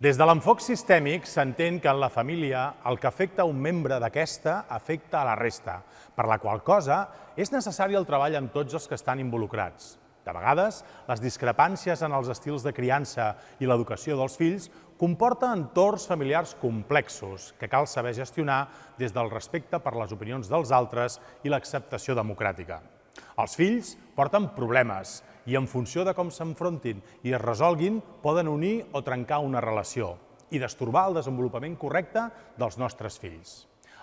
Des de l'enfoc sistèmic s'entén que en la família el que afecta un membre d'aquesta afecta a la resta, per la qual cosa és necessari el treball amb tots els que estan involucrats. De vegades, les discrepàncies en els estils de criança i l'educació dels fills comporta entorns familiars complexos que cal saber gestionar des del respecte per les opinions dels altres i l'acceptació democràtica. Els fills porten problemes i en funció de com s'enfrontin i es resolguin, poden unir o trencar una relació i destorbar el desenvolupament correcte dels nostres fills.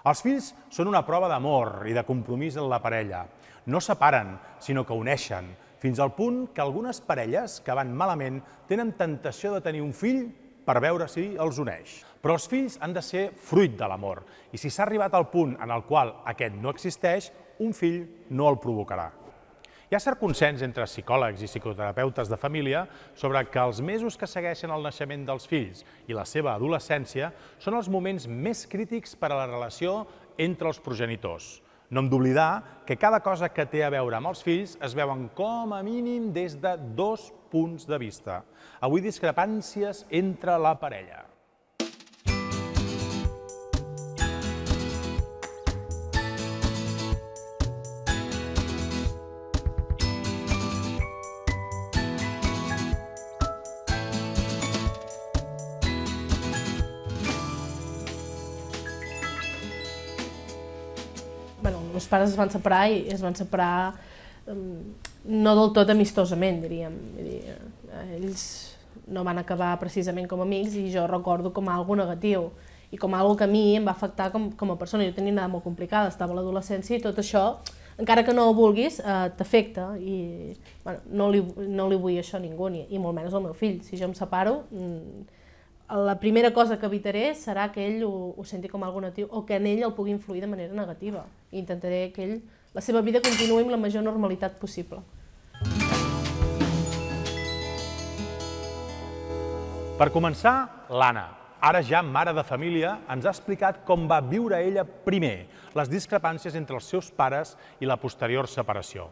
Els fills són una prova d'amor i de compromís en la parella. No separen, sinó que uneixen, fins al punt que algunes parelles que van malament tenen tentació de tenir un fill per veure si els uneix. Però els fills han de ser fruit de l'amor i si s'ha arribat al punt en el qual aquest no existeix, un fill no el provocarà. Hi ha cert consens entre psicòlegs i psicoterapeutes de família sobre que els mesos que segueixen el naixement dels fills i la seva adolescència són els moments més crítics per a la relació entre els progenitors. No hem d'oblidar que cada cosa que té a veure amb els fills es veuen com a mínim des de dos punts de vista. Avui discrepàncies entre la parella. meus pares es van separar i es van separar no del tot amistosament, diríem. Eh, ells no van acabar precisament com amics i jo recordo com a algo negatiu i com a algo que a mi em va afectar com, com a persona. Jo tenia una edat molt complicada, estava a l'adolescència i tot això, encara que no ho vulguis, eh, t'afecta i bueno, no, li, no li vull això a ningú, ni, i molt menys al meu fill. Si jo em separo, mm, la primera cosa que evitaré serà que ell ho, ho senti com algun negatiu o que en ell el pugui influir de manera negativa. I intentaré que ell, la seva vida continuï amb la major normalitat possible. Per començar, l'Anna, ara ja mare de família, ens ha explicat com va viure ella primer, les discrepàncies entre els seus pares i la posterior separació.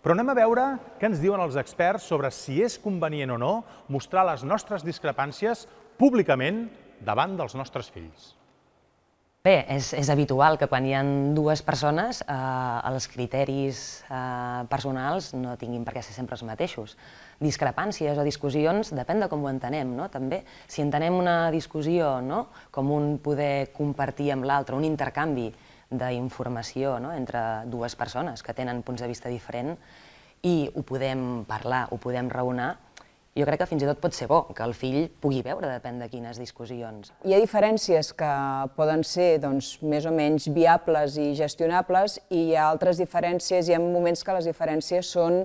Però anem a veure què ens diuen els experts sobre si és convenient o no mostrar les nostres discrepàncies públicament davant dels nostres fills. Bé, és, és habitual que quan hi ha dues persones eh, els criteris eh, personals no tinguin per què ser sempre els mateixos. Discrepàncies o discussions depèn de com ho entenem, no? també. Si entenem una discussió no? com un poder compartir amb l'altre, un intercanvi d'informació no? entre dues persones que tenen punts de vista diferent i ho podem parlar, ho podem raonar, jo crec que fins i tot pot ser bo que el fill pugui veure, depèn de quines discussions. Hi ha diferències que poden ser doncs, més o menys viables i gestionables i hi ha altres diferències, hi ha moments que les diferències són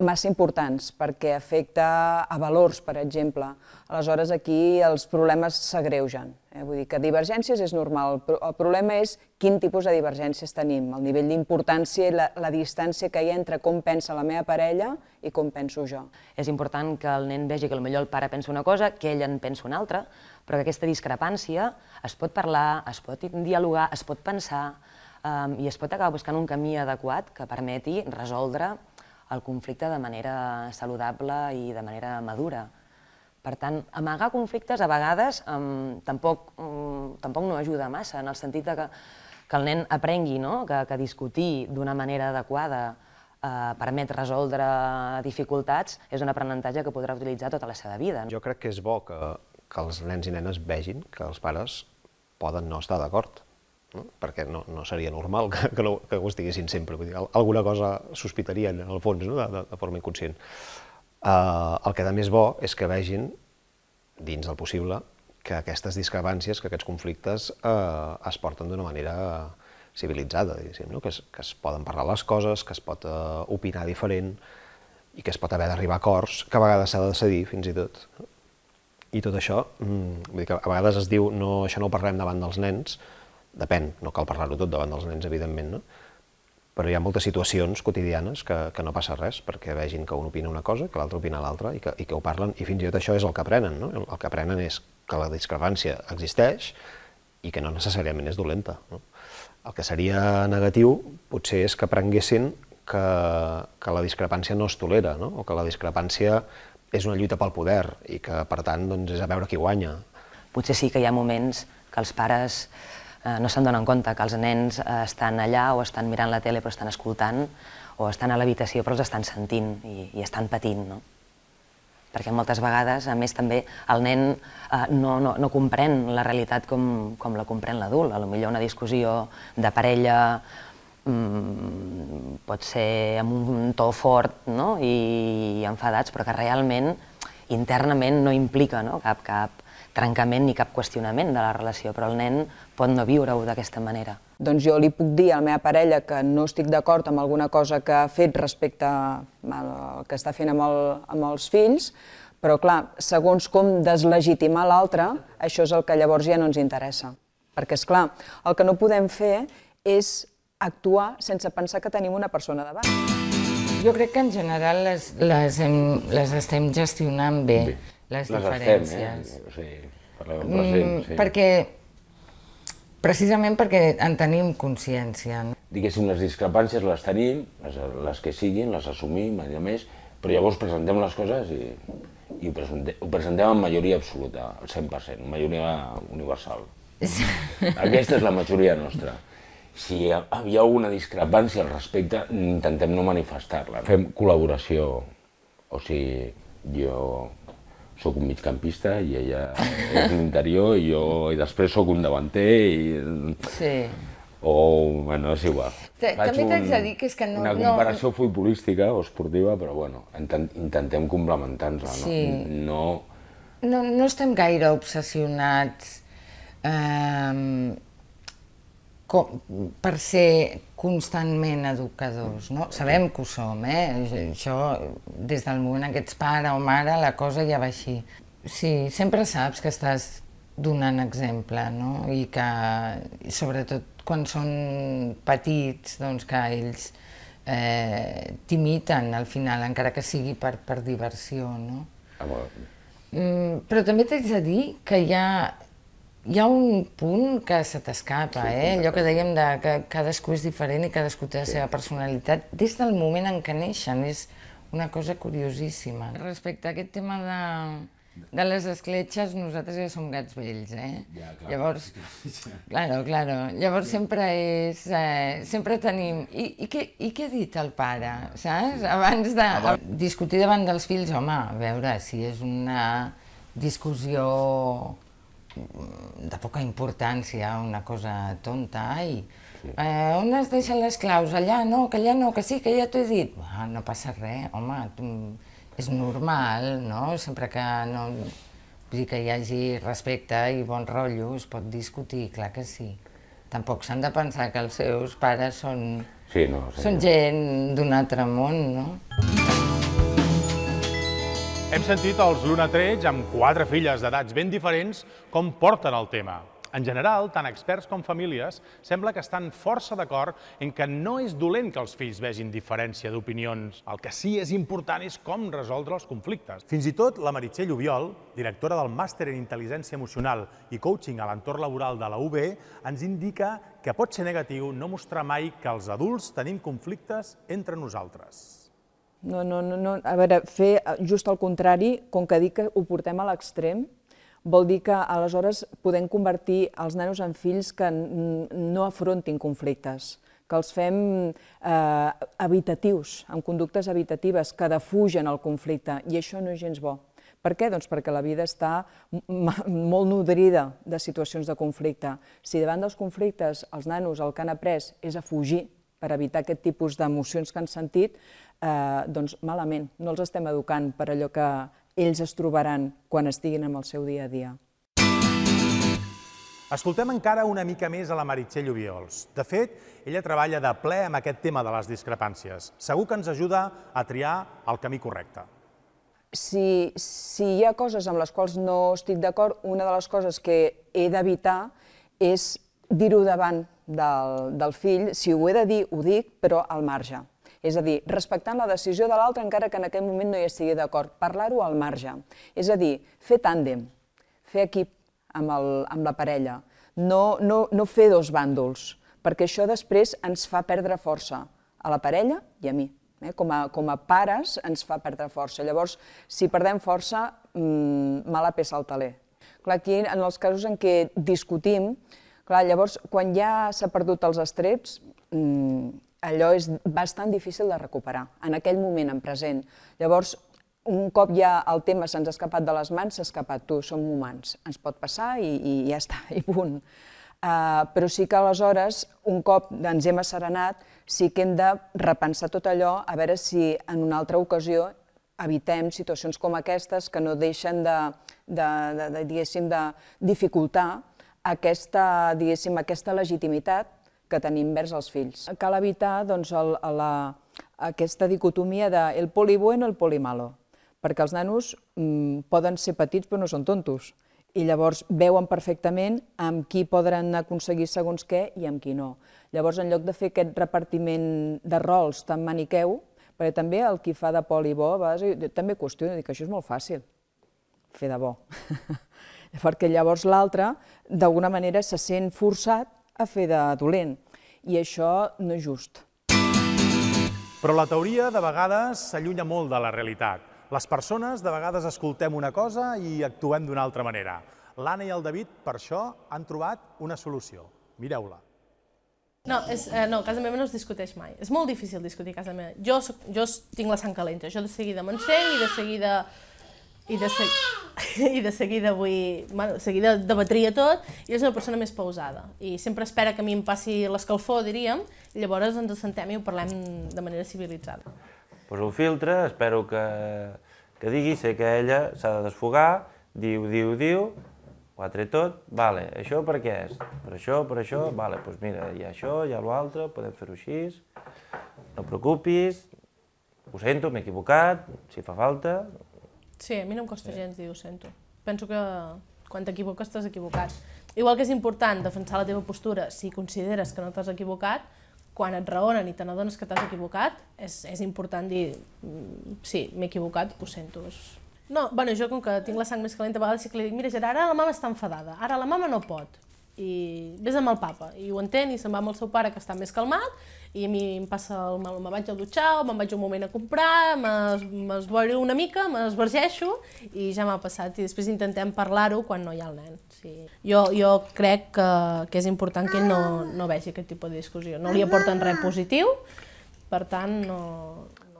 massa importants perquè afecta a valors, per exemple. Aleshores, aquí els problemes s'agreugen. Eh? Vull dir que divergències és normal, però el problema és quin tipus de divergències tenim, el nivell d'importància i la, la distància que hi ha entre com pensa la meva parella i com penso jo. És important que el nen vegi que potser el pare pensa una cosa, que ell en pensa una altra, però que aquesta discrepància es pot parlar, es pot dialogar, es pot pensar um, i es pot acabar buscant un camí adequat que permeti resoldre el conflicte de manera saludable i de manera madura. Per tant, amagar conflictes a vegades um, tampoc, um, tampoc no ajuda massa, en el sentit de que, que el nen aprengui no? que, que discutir d'una manera adequada eh, permet resoldre dificultats, és un aprenentatge que podrà utilitzar tota la seva vida. Jo crec que és bo que, que els nens i nenes vegin que els pares poden no estar d'acord, no? perquè no, no seria normal que, que, no, que ho estiguessin sempre. Vull dir, alguna cosa sospitarien, en el fons, no? de, de, de forma inconscient. Eh, el que també és bo és que vegin, dins del possible, que aquestes discrepàncies, que aquests conflictes eh, es porten d'una manera civilitzada, diguéssim, no? que, es, que es poden parlar les coses, que es pot eh, opinar diferent i que es pot haver d'arribar a acords, que a vegades s'ha de decidir, fins i tot. No? I tot això, mm, vull dir que a vegades es diu no, això no ho parlem davant dels nens, depèn, no cal parlar-ho tot davant dels nens, evidentment, no? però hi ha moltes situacions quotidianes que, que no passa res, perquè vegin que un opina una cosa, que l'altre opina l'altra, i, que, i que ho parlen, i fins i tot això és el que aprenen. No? El que aprenen és que la discrepància existeix i que no necessàriament és dolenta. No? El que seria negatiu potser és que aprenguessin que, que la discrepància no es tolera, no? o que la discrepància és una lluita pel poder i que, per tant, doncs, és a veure qui guanya. Potser sí que hi ha moments que els pares Eh, no se'n donen compte que els nens eh, estan allà o estan mirant la tele però estan escoltant o estan a l'habitació però els estan sentint i, i estan patint. No? Perquè moltes vegades, a més, també el nen eh, no, no, no comprèn la realitat com, com la comprèn l'adult. A lo millor una discussió de parella mm, pot ser amb un to fort no? I, i enfadats, però que realment internament no implica no? cap, cap, trencament ni cap qüestionament de la relació, però el nen pot no viure-ho d'aquesta manera. Doncs jo li puc dir a la meva parella que no estic d'acord amb alguna cosa que ha fet respecte al que està fent amb, el, amb els fills, però clar, segons com deslegitimar l'altre, això és el que llavors ja no ens interessa. Perquè, és clar, el que no podem fer és actuar sense pensar que tenim una persona davant. Jo crec que en general les, les, hem, les estem gestionant bé. bé les, les diferències. Estem, eh? sí, parlem present, mm, sí. Perquè, precisament perquè en tenim consciència. Diguéssim, les discrepàncies les tenim, les, les que siguin, les assumim, a més, però llavors presentem les coses i, i ho, presentem, ho presentem en majoria absoluta, al 100%, majoria universal. Sí. Aquesta és la majoria nostra si hi havia alguna discrepància al respecte, intentem no manifestar-la. No? Fem col·laboració, o sigui, jo sóc un migcampista i ella és un interior i jo i després sóc un davanter i... Sí. O, bueno, és igual. Faig També t'haig de dir que és que no... Una comparació no... futbolística o esportiva, però bueno, intentem complementar-nos-la, sí. no? No... no? No estem gaire obsessionats eh, com, per ser constantment educadors, no? Sabem que ho som, eh? Això, des del moment en què ets pare o mare, la cosa ja va així. Sí, sempre saps que estàs donant exemple, no? I que, sobretot quan són petits, doncs que ells eh, t'imiten al final, encara que sigui per, per diversió, no? Ah, mm, però també t'haig de dir que hi ha hi ha un punt que se t'escapa, eh? allò que dèiem de que cadascú és diferent i cadascú té la sí. seva personalitat des del moment en què neixen, és una cosa curiosíssima. Respecte a aquest tema de, de les escletxes, nosaltres ja som gats vells, eh? Ja, clar. Llavors, claro, claro. Llavors ja. sempre és... Eh, sempre tenim... I, i, què, I què ha dit el pare, saps? Abans de... Abans. Ah, Discutir davant dels fills, home, a veure si és una discussió Mm, de poca importància, una cosa tonta, ai, eh, on es deixen les claus? Allà no, que allà no, que sí, que ja t'ho he dit. Ah, no passa res, home, tu, és normal, no? Sempre que no... Vull dir que hi hagi respecte i bon rotllo, es pot discutir, clar que sí. Tampoc s'han de pensar que els seus pares són, sí, no, són gent d'un altre món, no? Hem sentit els Luna Trets amb quatre filles d'edats ben diferents com porten el tema. En general, tant experts com famílies sembla que estan força d'acord en que no és dolent que els fills vegin diferència d'opinions. El que sí és important és com resoldre els conflictes. Fins i tot la Meritxell Ubiol, directora del Màster en Intel·ligència Emocional i Coaching a l'entorn laboral de la UB, ens indica que pot ser negatiu no mostrar mai que els adults tenim conflictes entre nosaltres. No, no, no, no. A veure, fer eh, just el contrari, com que dic que ho portem a l'extrem, vol dir que aleshores podem convertir els nanos en fills que no afrontin conflictes, que els fem eh, habitatius, amb conductes habitatives, que defugen el conflicte, i això no és gens bo. Per què? Doncs perquè la vida està molt nodrida de situacions de conflicte. Si davant dels conflictes els nanos el que han après és a fugir, per evitar aquest tipus d'emocions que han sentit, eh, doncs malament, no els estem educant per allò que ells es trobaran quan estiguin amb el seu dia a dia. Escoltem encara una mica més a la Meritxell Ubiols. De fet, ella treballa de ple amb aquest tema de les discrepàncies. Segur que ens ajuda a triar el camí correcte. Si, si hi ha coses amb les quals no estic d'acord, una de les coses que he d'evitar és dir-ho davant del, del fill, si ho he de dir, ho dic, però al marge. És a dir, respectant la decisió de l'altre, encara que en aquell moment no hi estigui d'acord, parlar-ho al marge. És a dir, fer tàndem, fer equip amb, el, amb la parella, no, no, no fer dos bàndols, perquè això després ens fa perdre força a la parella i a mi. Eh? Com, a, com a pares ens fa perdre força. Llavors, si perdem força, mmm, mala peça al taler. Clar, aquí, en els casos en què discutim, Clar, llavors, quan ja s'ha perdut els estreps, mmm, allò és bastant difícil de recuperar, en aquell moment, en present. Llavors, un cop ja el tema se'ns ha escapat de les mans, s'ha escapat, tu, som humans, ens pot passar i, i ja està, i punt. Uh, però sí que aleshores, un cop ens hem asserenat, sí que hem de repensar tot allò, a veure si en una altra ocasió evitem situacions com aquestes que no deixen de, de, de, de de dificultar aquesta, diguéssim, aquesta legitimitat que tenim vers els fills. Cal evitar doncs, el, la, aquesta dicotomia de el poli bueno, el poli malo, perquè els nanos mm, poden ser petits però no són tontos i llavors veuen perfectament amb qui podran aconseguir segons què i amb qui no. Llavors, en lloc de fer aquest repartiment de rols tan maniqueu, perquè també el qui fa de poli bo, a vegades, jo també qüestiona, dic que això és molt fàcil, fer de bo. perquè llavors l'altre d'alguna manera se sent forçat a fer de dolent, i això no és just. Però la teoria de vegades s'allunya molt de la realitat. Les persones de vegades escoltem una cosa i actuem d'una altra manera. L'Anna i el David, per això, han trobat una solució. Mireu-la. No, és, eh, no, a casa meva no es discuteix mai. És molt difícil discutir a casa meva. Jo, soc, jo tinc la sang calenta, jo de seguida m'encenc i de seguida i de, se... i de seguida vull, bueno, de seguida debatria tot, i és una persona més pausada, i sempre espera que a mi em passi l'escalfor, diríem, i llavors ens sentem i ho parlem de manera civilitzada. Pues el filtre, espero que, que digui, sé que ella s'ha de desfogar, diu, diu, diu, ho ha tret tot, vale, això per què és? Per això, per això, vale, doncs pues mira, hi ha això, hi ha l'altre, podem fer-ho així, no preocupis, ho sento, m'he equivocat, si fa falta, Sí, a mi no em costa sí. gens dir ho sento. Penso que quan t'equivoques estàs equivocat. Igual que és important defensar la teva postura si consideres que no t'has equivocat, quan et raonen i te n'adones que t'has equivocat, és, és important dir mm, sí, m'he equivocat, ho sento. No, bueno, jo com que tinc la sang més calenta, a vegades sí que li dic, mira Gerard, ara la mama està enfadada, ara la mama no pot i vés amb el papa, i ho entén, i se'n va amb el seu pare, que està més calmat, i a mi em passa, el, me, me vaig a dutxar, me'n vaig un moment a comprar, m'esboiro una mica, m'esvergeixo, i ja m'ha passat, i després intentem parlar-ho quan no hi ha el nen. Sí. Jo, jo crec que, que és important que ell no, no vegi aquest tipus de discussió, no li aporten res positiu, per tant, no,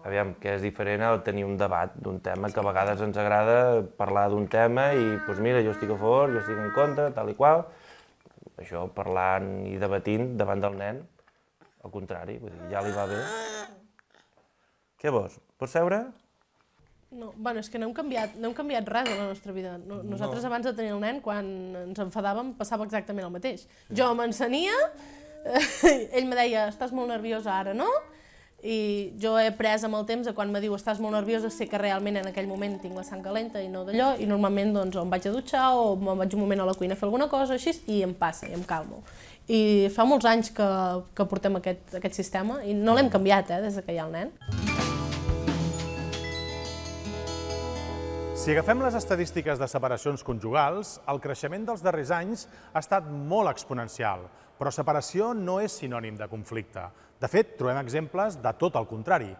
Aviam, que és diferent el tenir un debat d'un tema, que a vegades ens agrada parlar d'un tema i, doncs mira, jo estic a favor, jo estic en contra, tal i qual, això, parlant i debatint davant del nen, al contrari, vull dir, ja li va bé. Què vols? Pots seure? No, bueno, és que no hem canviat, no hem canviat res a la nostra vida. No, nosaltres no. abans de tenir el nen, quan ens enfadàvem, passava exactament el mateix. Jo m'ensenia, ell me deia, estàs molt nerviosa ara, no? i jo he après amb el temps de quan me diu estàs molt nerviosa sé que realment en aquell moment tinc la sang calenta i no d'allò i normalment doncs o em vaig a dutxar o em vaig un moment a la cuina a fer alguna cosa així i em passa i em calmo. I fa molts anys que, que portem aquest, aquest sistema i no l'hem canviat eh, des que hi ha el nen. Si agafem les estadístiques de separacions conjugals, el creixement dels darrers anys ha estat molt exponencial, però separació no és sinònim de conflicte. De fet, trobem exemples de tot el contrari.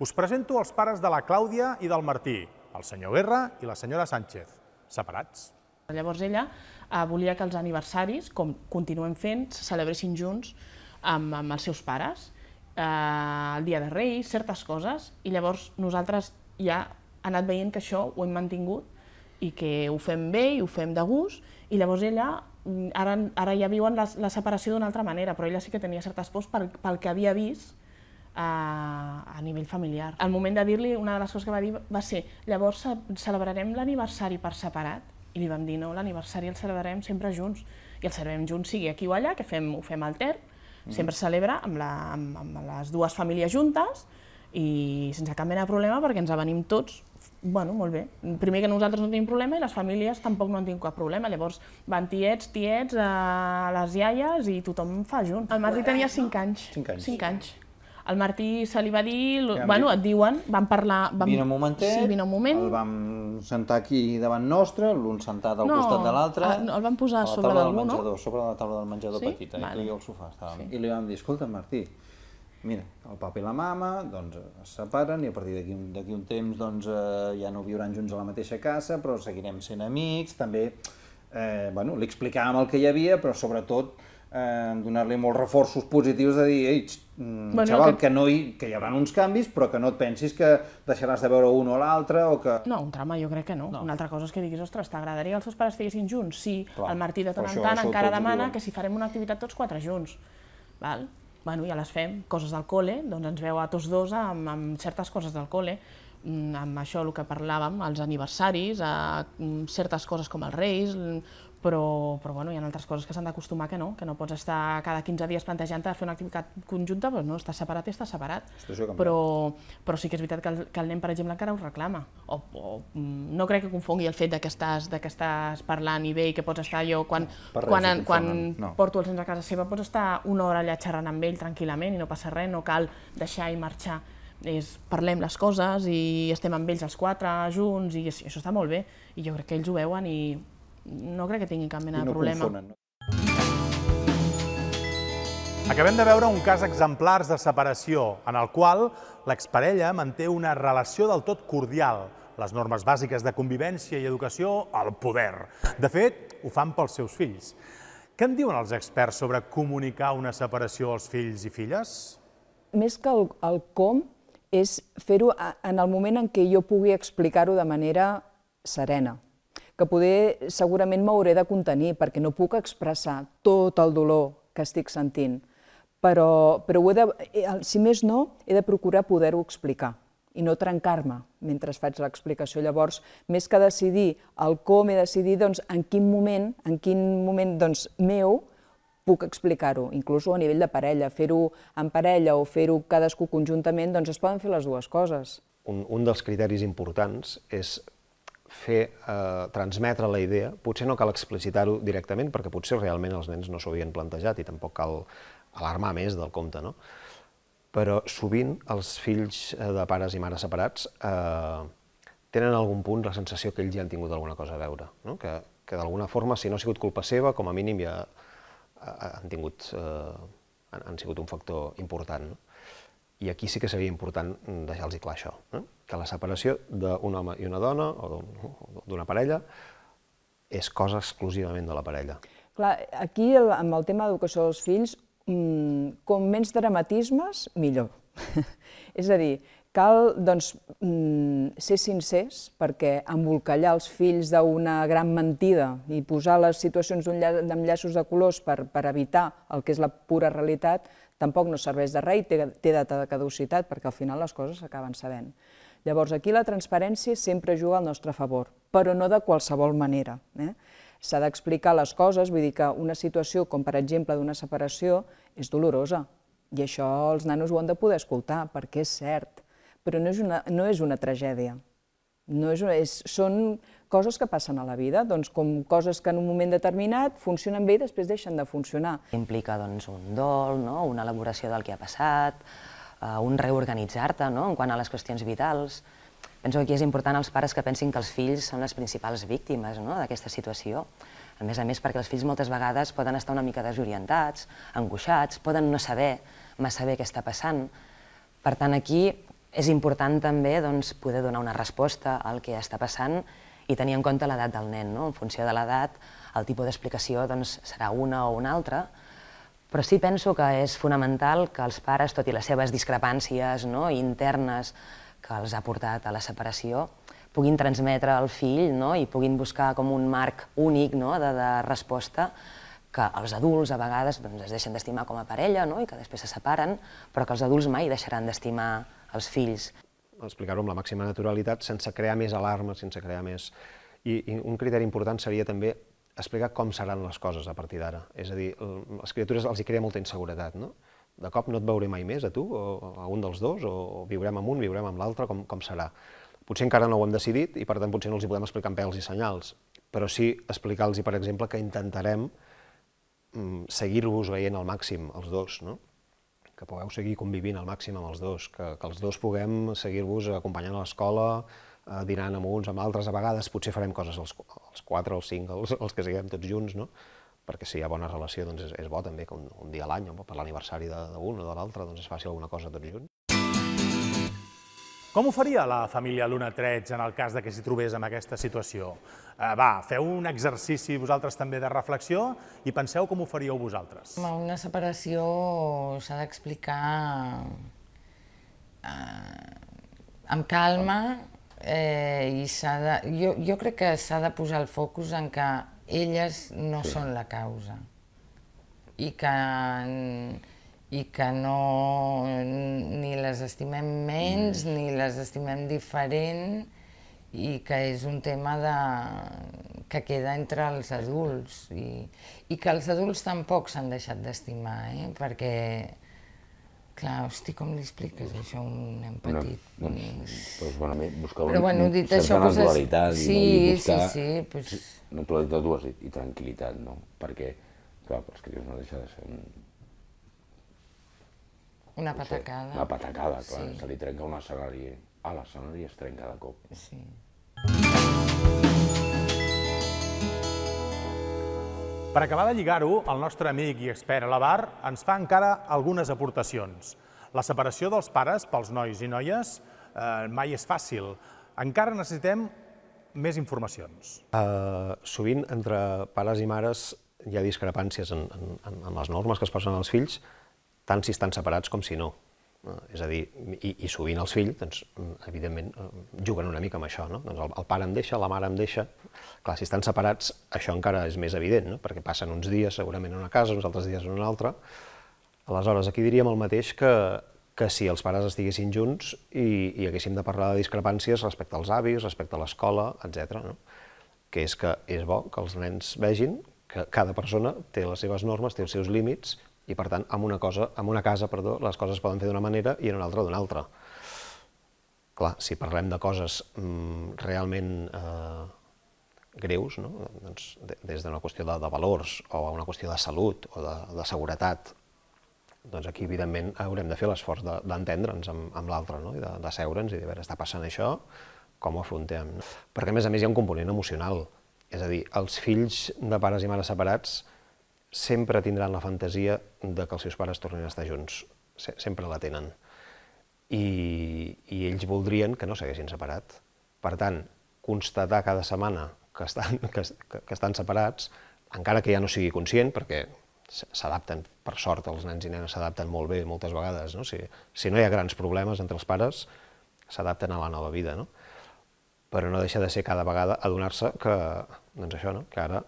Us presento els pares de la Clàudia i del Martí, el senyor Guerra i la senyora Sánchez, separats. Llavors ella eh, volia que els aniversaris, com continuem fent, se celebressin junts amb, amb els seus pares, eh, el Dia de Reis, certes coses, i llavors nosaltres ja hem anat veient que això ho hem mantingut i que ho fem bé i ho fem de gust, i llavors ella ara, ara ja viuen la, la separació d'una altra manera, però ella sí que tenia certes pors pel, pel que havia vist a, eh, a nivell familiar. Al moment de dir-li, una de les coses que va dir va ser llavors celebrarem l'aniversari per separat? I li vam dir, no, l'aniversari el celebrarem sempre junts. I el celebrem junts, sigui aquí o allà, que fem, ho fem al Ter, mm. sempre es celebra amb, la, amb, amb les dues famílies juntes i sense cap mena de problema perquè ens avenim tots bueno, molt bé. Primer que nosaltres no tenim problema i les famílies tampoc no han tingut cap problema. Llavors van tiets, tiets, a les iaies i tothom fa junt. El Martí tenia 5 anys. 5 anys. 5 anys. El Martí se li va dir, ja, bueno, et diuen, vam parlar... Vam... Vine un momentet, sí, vine un moment. el vam sentar aquí davant nostre, l'un sentat al no, costat de l'altre... Ah, no, el van posar a sobre d'algú, no? Sobre la taula del menjador sí? petita, eh, vale. i i el sofà estàvem. Sí. I li vam dir, escolta, Martí, mira, el papa i la mama doncs, es separen i a partir d'aquí un, un temps doncs, eh, ja no viuran junts a la mateixa casa, però seguirem sent amics, també eh, bueno, li explicàvem el que hi havia, però sobretot eh, donar-li molts reforços positius de dir, ei, mm, bueno, xaval, que... que, no hi, que hi haurà uns canvis, però que no et pensis que deixaràs de veure un o l'altre o que... No, un drama jo crec que no. no. Una altra cosa és que diguis, ostres, t'agradaria que els seus pares estiguessin junts? Sí, Clar, el Martí de tant en tant encara demana que si farem una activitat tots quatre junts. Val? bueno, ja les fem, coses del col·le, doncs ens veu a tots dos amb, amb certes coses del col·le, mm, amb això el que parlàvem, els aniversaris, a mm, certes coses com els reis, però, però bueno, hi ha altres coses que s'han d'acostumar que no, que no pots estar cada 15 dies plantejant-te fer una activitat conjunta, però doncs no, estàs separat i estàs separat. Però, però sí que és veritat que el, que el nen, per exemple, encara ho reclama. O, o, mm, no crec que confongui el fet de que estàs, de que estàs parlant i bé i que pots estar jo, quan, no, quan, en, quan no. porto els nens a casa seva, pots estar una hora allà xerrant amb ell tranquil·lament i no passa res, no cal deixar i marxar és parlem les coses i estem amb ells els quatre junts i això està molt bé i jo crec que ells ho veuen i no crec que tingui cap mena no de problema. Confonen, no? Acabem de veure un cas exemplars de separació, en el qual l'exparella manté una relació del tot cordial, les normes bàsiques de convivència i educació al poder. De fet, ho fan pels seus fills. Què en diuen els experts sobre comunicar una separació als fills i filles? Més que el, el com, és fer-ho en el moment en què jo pugui explicar-ho de manera serena, que poder segurament m'hauré de contenir perquè no puc expressar tot el dolor que estic sentint, però, però ho he de, eh, si més no, he de procurar poder-ho explicar i no trencar-me mentre faig l'explicació. Llavors, més que decidir el com, he de decidir doncs, en quin moment, en quin moment doncs, meu, puc explicar-ho, inclús a nivell de parella, fer-ho en parella o fer-ho cadascú conjuntament, doncs es poden fer les dues coses. Un, un dels criteris importants és fer, eh, transmetre la idea, potser no cal explicitar-ho directament, perquè potser realment els nens no s'ho havien plantejat i tampoc cal alarmar més del compte, no? Però sovint els fills eh, de pares i mares separats eh, tenen en algun punt la sensació que ells ja han tingut alguna cosa a veure, no? que, que d'alguna forma, si no ha sigut culpa seva, com a mínim ja eh, han, tingut, eh, han, han sigut un factor important. No? I aquí sí que seria important deixar-los clar això, eh? que la separació d'un home i una dona o d'una parella és cosa exclusivament de la parella. Clar, aquí el, amb el tema d'educació dels fills, mmm, com menys dramatismes, millor. és a dir, cal doncs, mmm, ser sincers, perquè embolcallar els fills d'una gran mentida i posar les situacions llaços de colors per, per evitar el que és la pura realitat, tampoc no serveix de rei, té, té data de caducitat, perquè al final les coses s'acaben sabent. Llavors, aquí la transparència sempre juga al nostre favor, però no de qualsevol manera. Eh? S'ha d'explicar les coses, vull dir que una situació com, per exemple, d'una separació és dolorosa, i això els nanos ho han de poder escoltar, perquè és cert, però no és una, no és una tragèdia. No és, una, és, són coses que passen a la vida, doncs com coses que en un moment determinat funcionen bé i després deixen de funcionar. Implica doncs, un dol, no? una elaboració del que ha passat, uh, un reorganitzar-te no? en quant a les qüestions vitals. Penso que aquí és important els pares que pensin que els fills són les principals víctimes no? d'aquesta situació. A més a més, perquè els fills moltes vegades poden estar una mica desorientats, angoixats, poden no saber massa bé què està passant. Per tant, aquí és important també doncs, poder donar una resposta al que està passant i tenir en compte l'edat del nen. No? En funció de l'edat, el tipus d'explicació doncs, serà una o una altra, però sí penso que és fonamental que els pares, tot i les seves discrepàncies no, internes que els ha portat a la separació, puguin transmetre al fill no, i puguin buscar com un marc únic no, de, de resposta que els adults a vegades doncs, es deixen d'estimar com a parella no? i que després se separen, però que els adults mai deixaran d'estimar els fills explicar-ho amb la màxima naturalitat, sense crear més alarmes, sense crear més... I, I un criteri important seria també explicar com seran les coses a partir d'ara. És a dir, les criatures els hi crea molta inseguretat, no? De cop no et veuré mai més a tu, o a un dels dos, o viurem amb un, viurem amb l'altre, com, com serà. Potser encara no ho hem decidit i, per tant, potser no els hi podem explicar amb pèls i senyals, però sí explicar-los, per exemple, que intentarem mm, seguir-vos veient al màxim, els dos, no? que pugueu seguir convivint al màxim amb els dos, que, que els dos puguem seguir-vos acompanyant a l'escola, eh, dinant amb uns, amb altres, a vegades potser farem coses els, els quatre, els cinc, els, els que siguem tots junts, no? perquè si hi ha bona relació doncs és, és bo també que un, un dia a l'any, per l'aniversari d'un o de l'altre, doncs es faci alguna cosa tots junts. Com ho faria la família Luna 13 en el cas de que s'hi trobés en aquesta situació? Eh, va, feu un exercici vosaltres també de reflexió i penseu com ho faríeu vosaltres. una separació s'ha d'explicar eh, amb calma eh, i s'ha de... Jo, jo crec que s'ha de posar el focus en que elles no sí. són la causa i que i que no ni les estimem menys mm. ni les estimem diferent i que és un tema de, que queda entre els adults i, i que els adults tampoc s'han deixat d'estimar, eh? perquè Clar, hosti, com li expliques això a un nen petit? No, doncs, doncs bueno, buscar Però, bueno, dit això, pues, dualitat sí, i, no, i buscar sí, sí, pues... No, dualitat, de dues, i tranquil·litat, no? Perquè, clar, els crios no deixa de ser un una patacada. una patacada, clar, sí. se li trenca un escenari. Ah, l'escenari es trenca de cop. Sí. Per acabar de lligar-ho, el nostre amic i expert a la bar ens fa encara algunes aportacions. La separació dels pares pels nois i noies eh, mai és fàcil. Encara necessitem més informacions. Uh, sovint, entre pares i mares hi ha discrepàncies en, en, en les normes que es posen als fills, tant si estan separats com si no. Eh, és a dir, i, i sovint els fills, doncs, evidentment, eh, juguen una mica amb això, no? Doncs el, el pare em deixa, la mare em deixa... Clar, si estan separats, això encara és més evident, no? Perquè passen uns dies segurament en una casa, uns altres dies en una altra. Aleshores, aquí diríem el mateix que, que si els pares estiguessin junts i, i haguéssim de parlar de discrepàncies respecte als avis, respecte a l'escola, etc. No? Que és que és bo que els nens vegin que cada persona té les seves normes, té els seus límits, i per tant, amb una, cosa, amb una casa perdó, les coses es poden fer d'una manera i en una altra d'una altra. Clar, si parlem de coses mm, realment eh, greus, no? doncs, des d'una qüestió de, de valors o una qüestió de salut o de, de seguretat, doncs aquí, evidentment, haurem de fer l'esforç d'entendre'ns amb, amb l'altre no? i seure'ns i de veure, està passant això, com ho afrontem. No? Perquè, a més a més, hi ha un component emocional. És a dir, els fills de pares i mares separats sempre tindran la fantasia de que els seus pares tornin a estar junts. Se sempre la tenen. I, I ells voldrien que no s'haguessin separat. Per tant, constatar cada setmana que estan, que, que estan separats, encara que ja no sigui conscient, perquè s'adapten, per sort, els nens i nenes s'adapten molt bé moltes vegades, no? Si, si no hi ha grans problemes entre els pares, s'adapten a la nova vida, no? Però no deixa de ser cada vegada adonar-se que, doncs això, no? que ara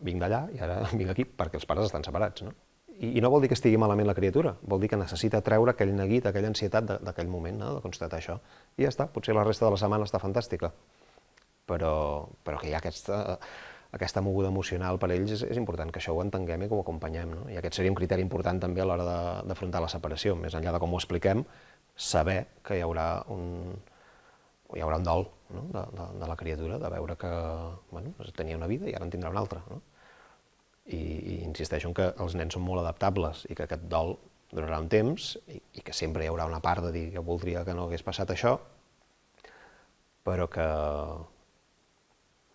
vinc d'allà i ara vinc aquí perquè els pares estan separats, no? I, I no vol dir que estigui malament la criatura, vol dir que necessita treure aquell neguit, aquella ansietat d'aquell moment, no? de constatar això. I ja està, potser la resta de la setmana està fantàstica, però, però que hi ha aquesta, aquesta moguda emocional per ells és, és important, que això ho entenguem i que ho acompanyem. No? I aquest seria un criteri important també a l'hora d'afrontar la separació, més enllà de com ho expliquem, saber que hi haurà un, hi haurà un dol no? de, de, de la criatura, de veure que bueno, tenia una vida i ara en tindrà una altra. No? I, i insisteixo en que els nens són molt adaptables i que aquest dol durarà un temps i, i que sempre hi haurà una part de dir que voldria que no hagués passat això, però que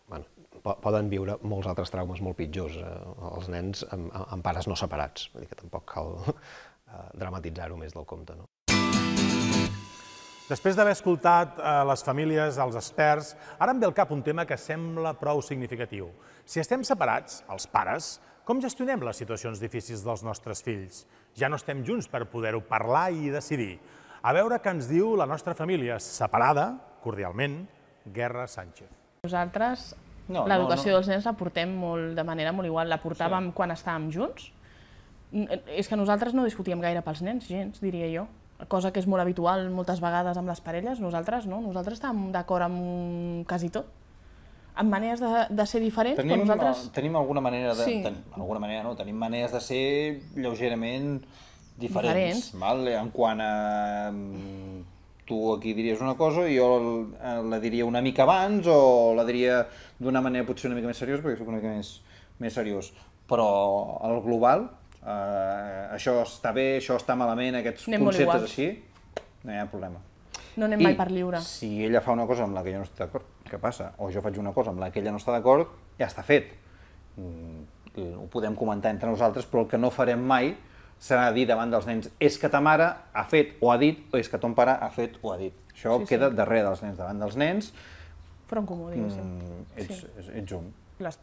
bueno, po poden viure molts altres traumes molt pitjors eh, els nens amb, amb pares no separats, vull dir que tampoc cal eh, dramatitzar-ho més del compte. No? Després d'haver escoltat eh, les famílies, els experts, ara em ve al cap un tema que sembla prou significatiu. Si estem separats, els pares, com gestionem les situacions difícils dels nostres fills? Ja no estem junts per poder-ho parlar i decidir. A veure què ens diu la nostra família separada, cordialment, Guerra Sánchez. Nosaltres no, l'educació no, no. dels nens la portem molt, de manera molt igual. La portàvem sí. quan estàvem junts. És que nosaltres no discutíem gaire pels nens, gens, diria jo cosa que és molt habitual moltes vegades amb les parelles, nosaltres no, nosaltres estem d'acord amb quasi tot amb maneres de, de ser diferents, tenim, però eh, nosaltres... Tenim alguna manera de... Sí. Ten, alguna manera no, tenim maneres de ser lleugerament diferents, diferents. Val? en quant a... Mm, tu aquí diries una cosa i jo eh, la diria una mica abans o la diria d'una manera potser una mica més seriosa, perquè soc una mica més, més seriós. Però el global uh, això està bé, això està malament, aquests anem conceptes així, no hi ha problema. No anem I, mai per lliure. si ella fa una cosa amb la que jo no estic d'acord, què passa? O jo faig una cosa amb la que ella no està d'acord, ja està fet. Mm, ho podem comentar entre nosaltres, però el que no farem mai serà dir davant dels nens és que ta mare ha fet o ha dit o és que ton pare ha fet o ha dit. Això sí, queda sí. darrere dels nens, davant dels nens. en comú, diguéssim. Eh? Mm, ets, sí. ets, ets un les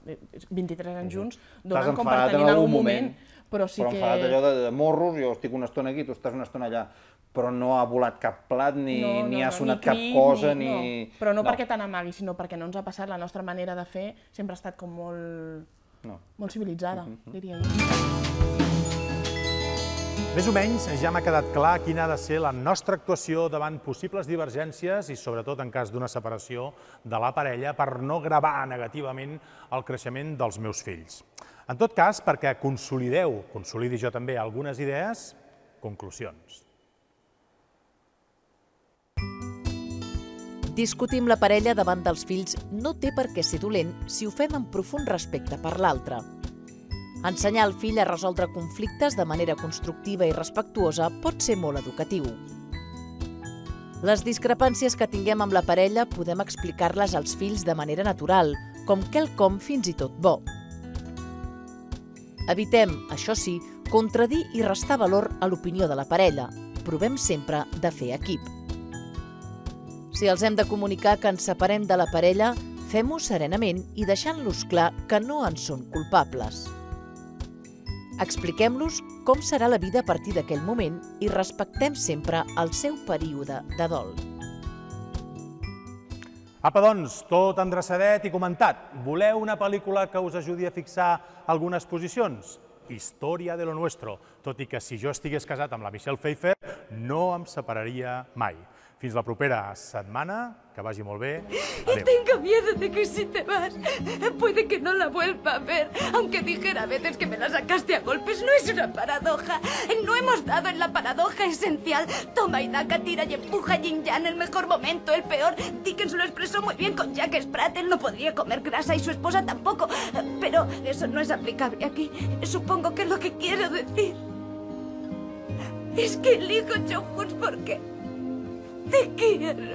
23 eh, anys junts donen com per tenir en algun moment, moment però sí però que... Però allò de, de morros, jo estic una estona aquí, tu estàs una estona allà però no ha volat cap plat, ni, no, no, ni ha sonat no, ni crim, cap cosa, ni... ni... No. Però no, no. perquè te n'amagui, sinó perquè no ens ha passat, la nostra manera de fer sempre ha estat com molt... No. molt civilitzada, mm -hmm. diria jo. Més o menys ja m'ha quedat clar quina ha de ser la nostra actuació davant possibles divergències i sobretot en cas d'una separació de la parella per no gravar negativament el creixement dels meus fills. En tot cas, perquè consolideu, consolidi jo també algunes idees, conclusions. amb la parella davant dels fills no té per què ser dolent si ho fem amb profund respecte per l'altre. Ensenyar al fill a resoldre conflictes de manera constructiva i respectuosa pot ser molt educatiu. Les discrepàncies que tinguem amb la parella podem explicar-les als fills de manera natural, com quelcom fins i tot bo. Evitem, això sí, contradir i restar valor a l'opinió de la parella. Provem sempre de fer equip. Si els hem de comunicar que ens separem de la parella, fem-ho serenament i deixant-los clar que no en són culpables. Expliquem-los com serà la vida a partir d'aquell moment i respectem sempre el seu període de dol. Apa, doncs, tot endreçadet i comentat. Voleu una pel·lícula que us ajudi a fixar algunes posicions? Història de lo nuestro, tot i que si jo estigués casat amb la Michelle Pfeiffer no em separaria mai. Fins la propera setmana, que vagi molt bé. Y Tengo miedo de que si te vas, puede que no la vuelva a ver. Aunque dijera a veces que me la sacaste a golpes, no es una paradoja. No hemos dado en la paradoja esencial. Toma y daca, tira y empuja, ya, en el mejor momento, el peor. Dickens lo expresó muy bien con Jack Spratt. Él no podría comer grasa y su esposa tampoco. Pero eso no es aplicable aquí. Supongo que lo que quiero decir. Es que elijo hijo porque... Te quiero.